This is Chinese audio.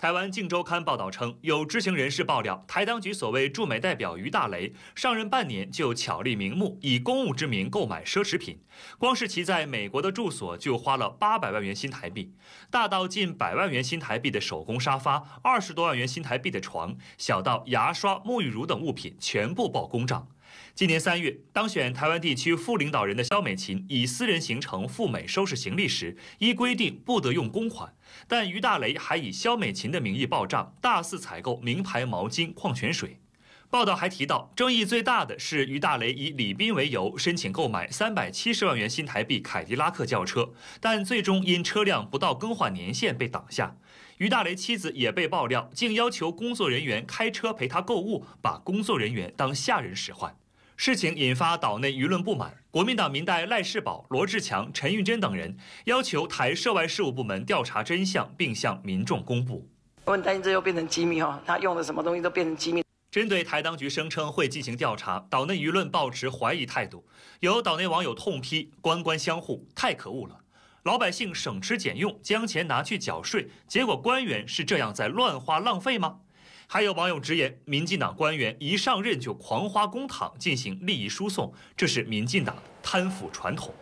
台湾《镜周刊》报道称，有知情人士爆料，台当局所谓驻美代表于大雷上任半年就巧立名目，以公务之名购买奢侈品，光是其在美国的住所就花了八百万元新台币，大到近百万元新台币的手工沙发、二十多万元新台币的床，小到牙刷、沐浴乳等物品，全部报公账。今年三月，当选台湾地区副领导人的肖美琴以私人行程赴美收拾行李时，依规定不得用公款，但于大雷还以肖美琴的名义报账，大肆采购名牌毛巾、矿泉水。报道还提到，争议最大的是于大雷以李斌为由申请购买三百七十万元新台币凯迪拉克轿车，但最终因车辆不到更换年限被挡下。于大雷妻子也被爆料，竟要求工作人员开车陪她购物，把工作人员当下人使唤。事情引发岛内舆论不满，国民党民代赖世宝、罗志强、陈玉珍等人要求台涉外事务部门调查真相，并向民众公布。我很担心这又变成机密哦，他用的什么东西都变成机密。针对台当局声称会进行调查，岛内舆论抱持怀疑态度。有岛内网友痛批“官官相护”，太可恶了！老百姓省吃俭用将钱拿去缴税，结果官员是这样在乱花浪费吗？还有网友直言，民进党官员一上任就狂花公帑进行利益输送，这是民进党贪腐传统。